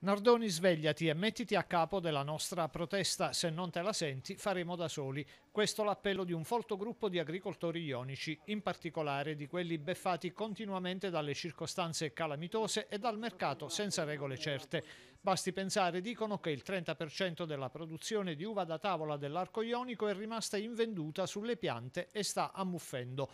Nardoni svegliati e mettiti a capo della nostra protesta, se non te la senti faremo da soli. Questo l'appello di un folto gruppo di agricoltori ionici, in particolare di quelli beffati continuamente dalle circostanze calamitose e dal mercato senza regole certe. Basti pensare, dicono, che il 30% della produzione di uva da tavola dell'arco ionico è rimasta invenduta sulle piante e sta ammuffendo.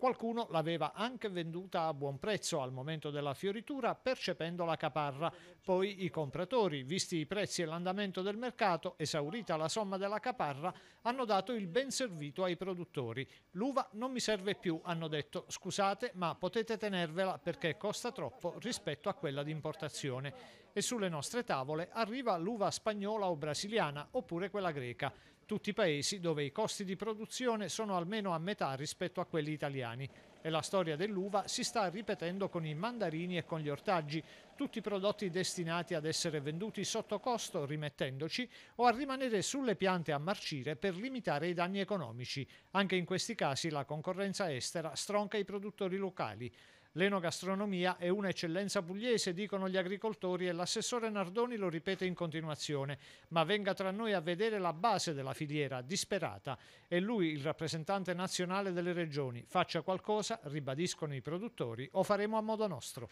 Qualcuno l'aveva anche venduta a buon prezzo al momento della fioritura, percependo la caparra. Poi i compratori, visti i prezzi e l'andamento del mercato, esaurita la somma della caparra, hanno dato il ben servito ai produttori. L'uva non mi serve più, hanno detto, scusate ma potete tenervela perché costa troppo rispetto a quella di importazione. E sulle nostre tavole arriva l'uva spagnola o brasiliana oppure quella greca tutti i paesi dove i costi di produzione sono almeno a metà rispetto a quelli italiani e la storia dell'uva si sta ripetendo con i mandarini e con gli ortaggi, tutti prodotti destinati ad essere venduti sotto costo rimettendoci o a rimanere sulle piante a marcire per limitare i danni economici. Anche in questi casi la concorrenza estera stronca i produttori locali. L'enogastronomia è un'eccellenza pugliese, dicono gli agricoltori e l'assessore Nardoni lo ripete in continuazione, ma venga tra noi a vedere la base della filiera, disperata. È lui il rappresentante nazionale delle regioni. Faccia qualcosa, ribadiscono i produttori, o faremo a modo nostro.